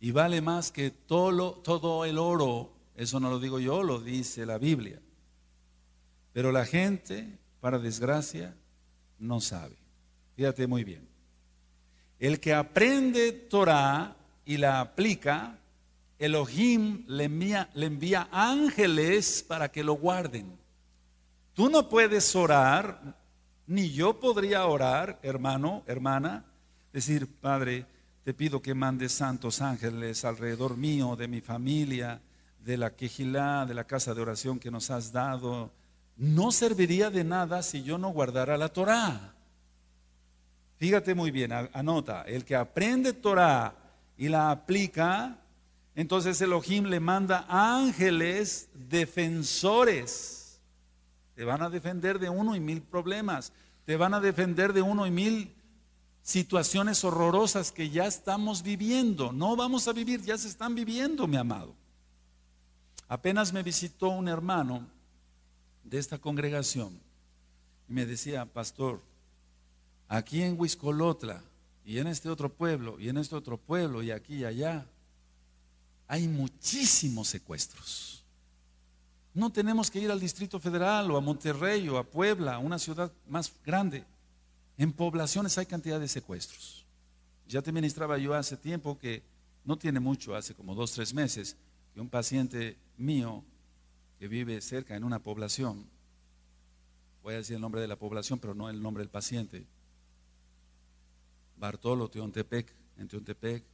y vale más que todo, todo el oro. Eso no lo digo yo, lo dice la Biblia. Pero la gente, para desgracia, no sabe. Fíjate muy bien. El que aprende Torah y la aplica, Elohim le le envía ángeles para que lo guarden. Tú no puedes orar, ni yo podría orar, hermano, hermana, decir, Padre, te pido que mandes santos ángeles alrededor mío, de mi familia, de la quejilá, de la casa de oración que nos has dado. No serviría de nada si yo no guardara la Torá. Fíjate muy bien, anota, el que aprende Torá y la aplica, entonces Elohim le manda ángeles defensores. Te van a defender de uno y mil problemas, te van a defender de uno y mil situaciones horrorosas que ya estamos viviendo. No vamos a vivir, ya se están viviendo, mi amado. Apenas me visitó un hermano de esta congregación y me decía, pastor, aquí en Huiscolotla y en este otro pueblo y en este otro pueblo y aquí y allá, hay muchísimos secuestros. No tenemos que ir al Distrito Federal o a Monterrey o a Puebla, A una ciudad más grande. En poblaciones hay cantidad de secuestros. Ya te ministraba yo hace tiempo que, no tiene mucho, hace como dos, tres meses, que un paciente mío que vive cerca en una población, voy a decir el nombre de la población, pero no el nombre del paciente, Bartolo Teontepec, en Teontepec,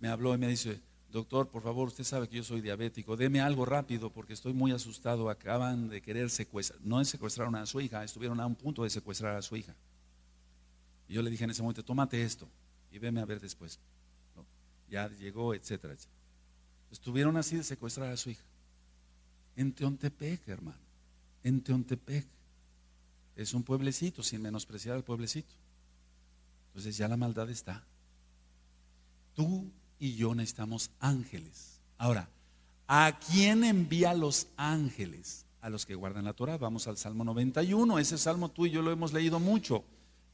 me habló y me dice, doctor, por favor, usted sabe que yo soy diabético, deme algo rápido porque estoy muy asustado, acaban de querer secuestrar, no secuestraron a su hija, estuvieron a un punto de secuestrar a su hija yo le dije en ese momento, tómate esto y veme a ver después. Ya llegó, etcétera, Estuvieron así de secuestrar a su hija. En Teontepec, hermano. En Teontepec. Es un pueblecito, sin menospreciar al pueblecito. Entonces ya la maldad está. Tú y yo necesitamos ángeles. Ahora, ¿a quién envía los ángeles? A los que guardan la Torah. Vamos al Salmo 91. Ese salmo tú y yo lo hemos leído mucho.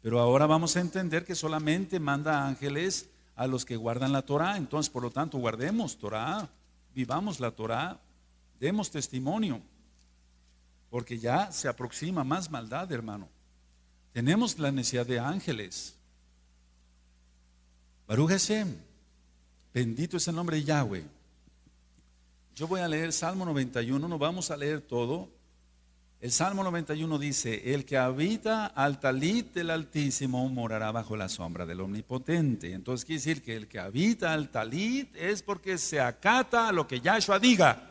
Pero ahora vamos a entender que solamente manda ángeles a los que guardan la Torah. Entonces, por lo tanto, guardemos Torah, vivamos la Torah, demos testimonio, porque ya se aproxima más maldad, hermano. Tenemos la necesidad de ángeles. Baruch bendito es el nombre de Yahweh. Yo voy a leer Salmo 91, no vamos a leer todo, el Salmo 91 dice, el que habita al talit del Altísimo morará bajo la sombra del Omnipotente. Entonces quiere decir que el que habita al talit es porque se acata a lo que Yahshua diga.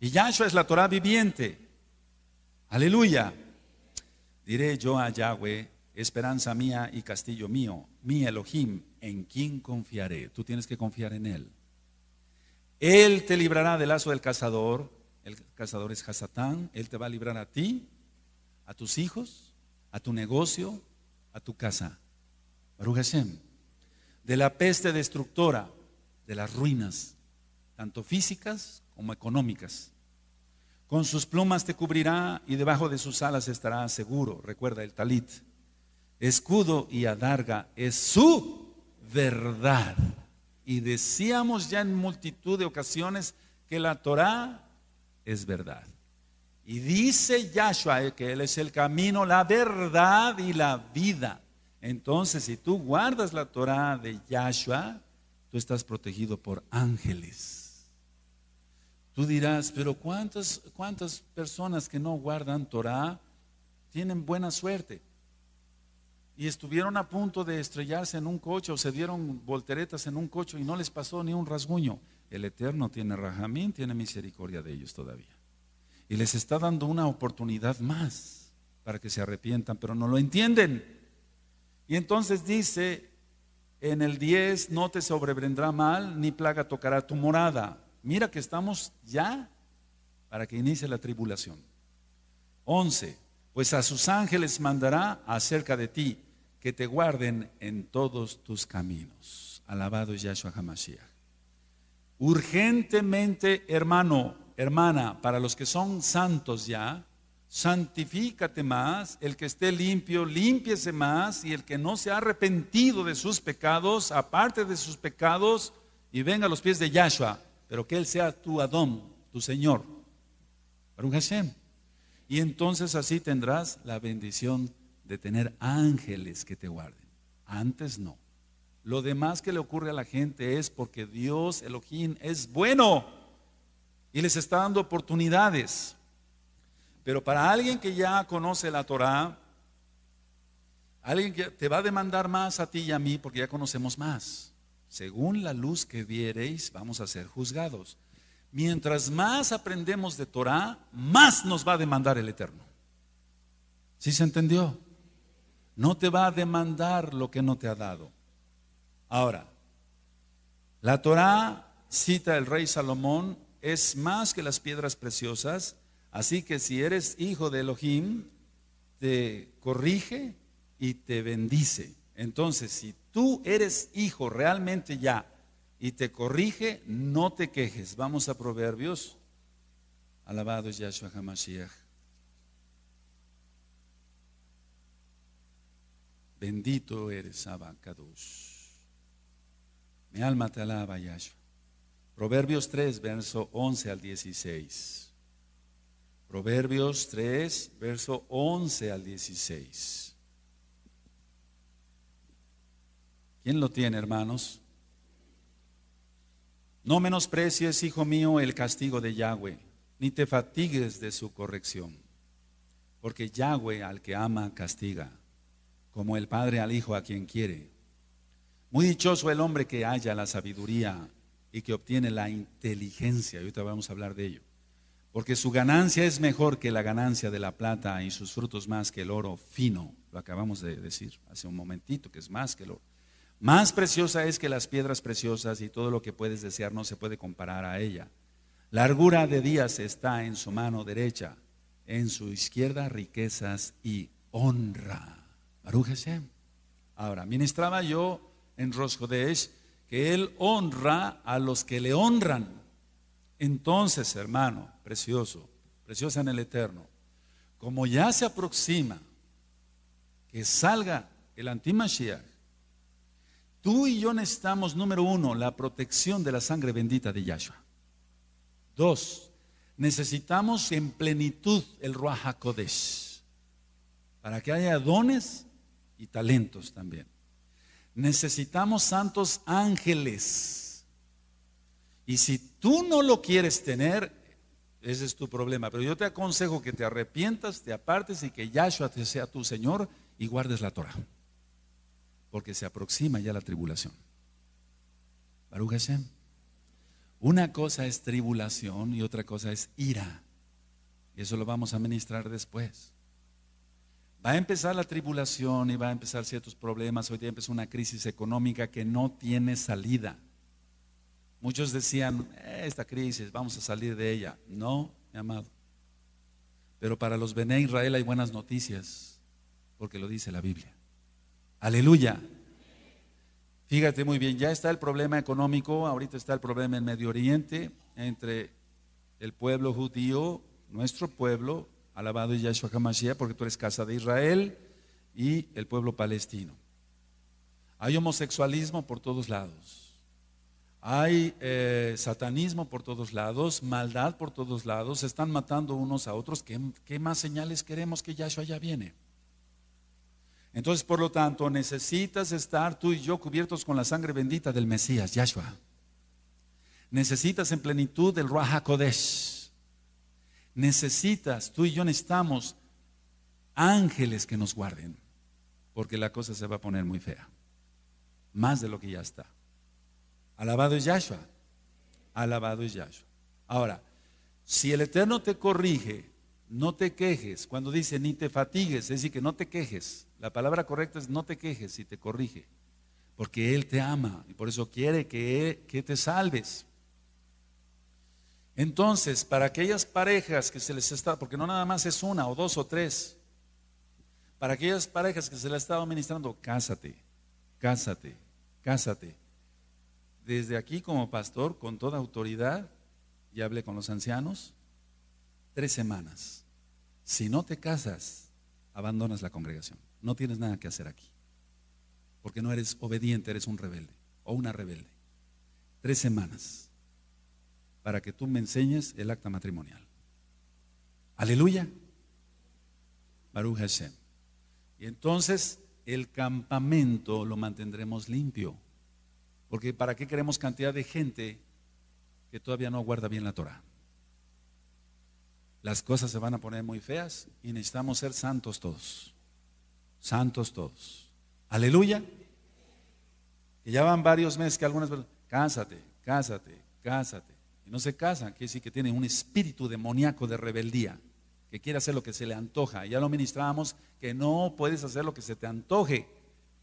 Y Yahshua es la Torah viviente. Aleluya. Diré yo a Yahweh, esperanza mía y castillo mío, mi Elohim, en quien confiaré. Tú tienes que confiar en Él. Él te librará del lazo del cazador el cazador es Hasatán. Él te va a librar a ti, a tus hijos, a tu negocio, a tu casa. Baruch Hashem. De la peste destructora, de las ruinas, tanto físicas como económicas. Con sus plumas te cubrirá y debajo de sus alas estará seguro. Recuerda el talit. Escudo y adarga es su verdad. Y decíamos ya en multitud de ocasiones que la Torá es verdad. Y dice Yahshua que Él es el camino, la verdad y la vida. Entonces, si tú guardas la Torah de Yahshua, tú estás protegido por ángeles. Tú dirás, pero ¿cuántas, cuántas personas que no guardan Torah tienen buena suerte? y estuvieron a punto de estrellarse en un coche o se dieron volteretas en un coche y no les pasó ni un rasguño. El Eterno tiene rajamín, tiene misericordia de ellos todavía. Y les está dando una oportunidad más para que se arrepientan, pero no lo entienden. Y entonces dice en el 10, no te sobrevendrá mal, ni plaga tocará tu morada. Mira que estamos ya para que inicie la tribulación. 11, pues a sus ángeles mandará acerca de ti que te guarden en todos tus caminos. Alabado Yahshua Hamashiach. Urgentemente, hermano, hermana, para los que son santos ya, santifícate más, el que esté limpio, límpiese más, y el que no se ha arrepentido de sus pecados, aparte de sus pecados, y venga a los pies de Yahshua, pero que Él sea tu Adón, tu Señor. Baruch Y entonces así tendrás la bendición de tener ángeles que te guarden. Antes no. Lo demás que le ocurre a la gente es porque Dios, Elohim, es bueno y les está dando oportunidades. Pero para alguien que ya conoce la Torah, alguien que te va a demandar más a ti y a mí porque ya conocemos más. Según la luz que viereis, vamos a ser juzgados. Mientras más aprendemos de Torah, más nos va a demandar el Eterno. ¿Sí se entendió? No te va a demandar lo que no te ha dado. Ahora, la Torá cita el rey Salomón, es más que las piedras preciosas, así que si eres hijo de Elohim, te corrige y te bendice. Entonces, si tú eres hijo realmente ya y te corrige, no te quejes. Vamos a Proverbios. Alabado es Yahshua HaMashiach. Bendito eres, Abacados. Mi alma te alaba, Yahshua. Proverbios 3, verso 11 al 16. Proverbios 3, verso 11 al 16. ¿Quién lo tiene, hermanos? No menosprecies, hijo mío, el castigo de Yahweh, ni te fatigues de su corrección, porque Yahweh al que ama castiga como el Padre al Hijo a quien quiere. Muy dichoso el hombre que haya la sabiduría y que obtiene la inteligencia, y ahorita vamos a hablar de ello, porque su ganancia es mejor que la ganancia de la plata y sus frutos más que el oro fino, lo acabamos de decir hace un momentito, que es más que el oro. Más preciosa es que las piedras preciosas y todo lo que puedes desear no se puede comparar a ella. Largura de días está en su mano derecha, en su izquierda riquezas y honra. Ahora, ministraba yo en Roscodesh que Él honra a los que le honran. Entonces, hermano, precioso, preciosa en el Eterno, como ya se aproxima que salga el antimashiach, tú y yo necesitamos, número uno, la protección de la sangre bendita de Yahshua. Dos, necesitamos en plenitud el Ruach HaKodesh para que haya dones y talentos también. Necesitamos santos ángeles. Y si tú no lo quieres tener, ese es tu problema. Pero yo te aconsejo que te arrepientas, te apartes y que Yahshua te sea tu Señor y guardes la Torah. Porque se aproxima ya la tribulación. Una cosa es tribulación y otra cosa es ira. Y eso lo vamos a ministrar después va a empezar la tribulación y va a empezar ciertos problemas. Hoy día empezó una crisis económica que no tiene salida. Muchos decían, eh, esta crisis, vamos a salir de ella. No, mi amado. Pero para los Bené Israel hay buenas noticias, porque lo dice la Biblia. Aleluya. Fíjate muy bien, ya está el problema económico, ahorita está el problema en Medio Oriente, entre el pueblo judío, nuestro pueblo, Alabado Yahshua HaMashiach, porque tú eres casa de Israel y el pueblo palestino. Hay homosexualismo por todos lados. Hay eh, satanismo por todos lados, maldad por todos lados, se están matando unos a otros. ¿Qué, más señales queremos que Yahshua ya viene? Entonces, por lo tanto, necesitas estar tú y yo cubiertos con la sangre bendita del Mesías, Yahshua. Necesitas en plenitud el Ruach HaKodesh Necesitas, tú y yo necesitamos ángeles que nos guarden, porque la cosa se va a poner muy fea, más de lo que ya está. Alabado es Yahshua, alabado es Yahshua. Ahora, si el Eterno te corrige, no te quejes. Cuando dice ni te fatigues, es decir, que no te quejes. La palabra correcta es no te quejes si te corrige, porque Él te ama y por eso quiere que, que te salves. Entonces, para aquellas parejas que se les está, porque no nada más es una o dos o tres, para aquellas parejas que se les estado ministrando, cásate, cásate, cásate. Desde aquí como pastor, con toda autoridad, y hablé con los ancianos, tres semanas. Si no te casas, abandonas la congregación. No tienes nada que hacer aquí. Porque no eres obediente, eres un rebelde o una rebelde. Tres semanas para que tú me enseñes el acta matrimonial. Aleluya. Baruch Y entonces el campamento lo mantendremos limpio. Porque ¿para qué queremos cantidad de gente que todavía no guarda bien la Torah? Las cosas se van a poner muy feas y necesitamos ser santos todos. Santos todos. Aleluya. Que ya van varios meses que algunas personas, cásate, cásate, cásate y no se casan, quiere decir que tienen un espíritu demoníaco de rebeldía, que quiere hacer lo que se le antoja. Ya lo ministramos que no puedes hacer lo que se te antoje,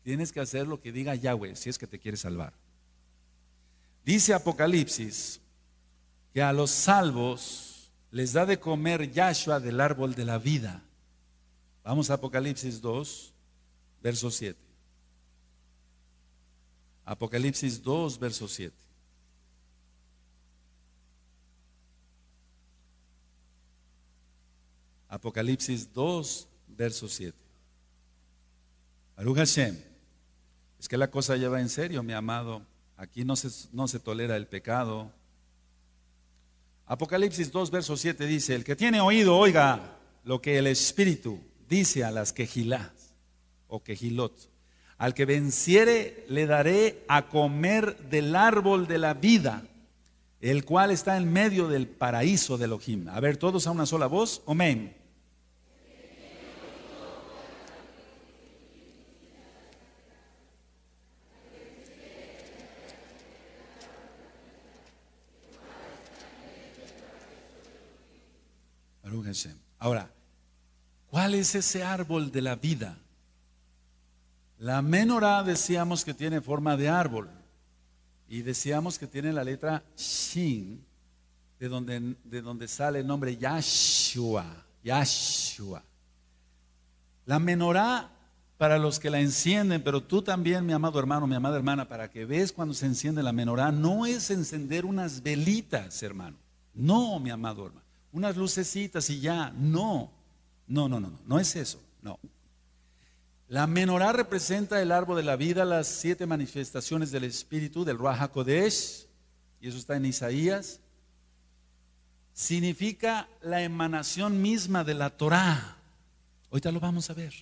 tienes que hacer lo que diga Yahweh si es que te quiere salvar. Dice Apocalipsis que a los salvos les da de comer Yahshua del árbol de la vida. Vamos a Apocalipsis 2, verso 7. Apocalipsis 2, verso 7. Apocalipsis 2, verso 7. Aruj Hashem, es que la cosa lleva en serio, mi amado. Aquí no se, no se tolera el pecado. Apocalipsis 2, verso 7 dice, el que tiene oído, oiga lo que el Espíritu dice a las quejilás o quejilot. Al que venciere le daré a comer del árbol de la vida, el cual está en medio del paraíso del Ojim. A ver, todos a una sola voz. Amén. Ahora, ¿cuál es ese árbol de la vida? La menorá decíamos que tiene forma de árbol y decíamos que tiene la letra Shin, de donde, de donde sale el nombre Yahshua. Yahshua. La menorá para los que la encienden, pero tú también, mi amado hermano, mi amada hermana, para que veas cuando se enciende la menorá, no es encender unas velitas, hermano. No, mi amado hermano unas lucecitas y ya. No, no, no, no, no, no es eso, no. La menorá representa el árbol de la vida, las siete manifestaciones del Espíritu, del Ruach Kodesh, y eso está en Isaías. Significa la emanación misma de la Torá. Ahorita lo vamos a ver.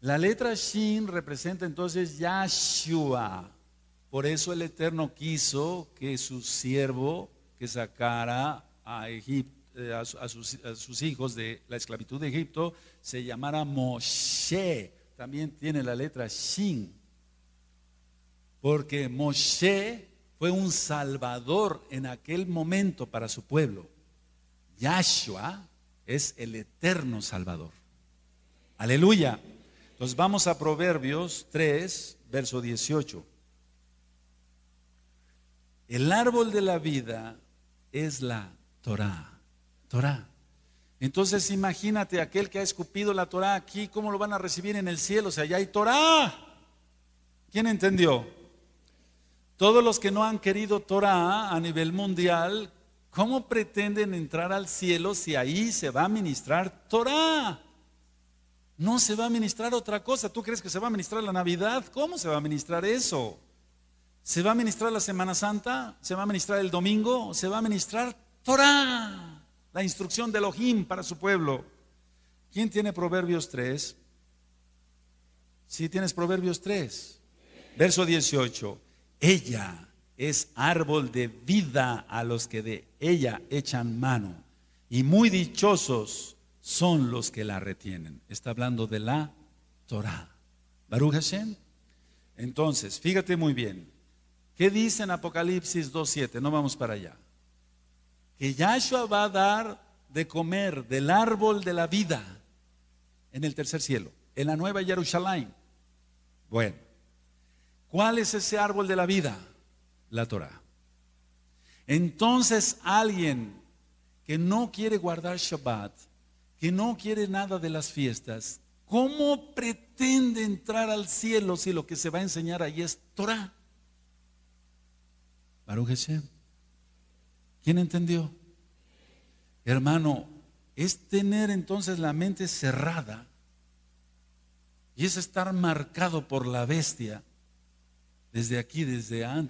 La letra Shin representa entonces Yahshua. Por eso el Eterno quiso que su siervo que sacara a, eh, a, sus, sus hijos de la esclavitud de Egipto se llamara Moshe. También tiene la letra Shin. Porque Moshe fue un salvador en aquel momento para su pueblo. Yahshua es el eterno salvador. Aleluya. Entonces vamos a Proverbios 3, verso 18. El árbol de la vida es la Torah. Torah. Entonces imagínate aquel que ha escupido la Torah aquí, ¿cómo lo van a recibir en el cielo? O sea, allá hay Torah. ¿Quién entendió? Todos los que no han querido Torah a nivel mundial, ¿cómo pretenden entrar al cielo si ahí se va a ministrar Torah? No se va a ministrar otra cosa. ¿Tú crees que se va a ministrar la Navidad? ¿Cómo se va a ministrar eso? ¿Se va a ministrar la Semana Santa? ¿Se va a ministrar el domingo? ¿Se va a ministrar Torah, la instrucción de Elohim para su pueblo. ¿Quién tiene Proverbios 3? Si tienes Proverbios 3, verso 18. Ella es árbol de vida a los que de ella echan mano, y muy dichosos son los que la retienen. Está hablando de la Torá. Baruch Hashem. Entonces, fíjate muy bien. ¿Qué dice en Apocalipsis 2.7? No vamos para allá que Yahshua va a dar de comer del árbol de la vida en el tercer cielo, en la nueva Jerusalén. Bueno, ¿cuál es ese árbol de la vida? La Torah. Entonces alguien que no quiere guardar Shabbat, que no quiere nada de las fiestas, ¿cómo pretende entrar al cielo si lo que se va a enseñar ahí es Torah? Baruch Hashem. ¿Quién entendió? Hermano, es tener entonces la mente cerrada y es estar marcado por la bestia desde aquí, desde antes.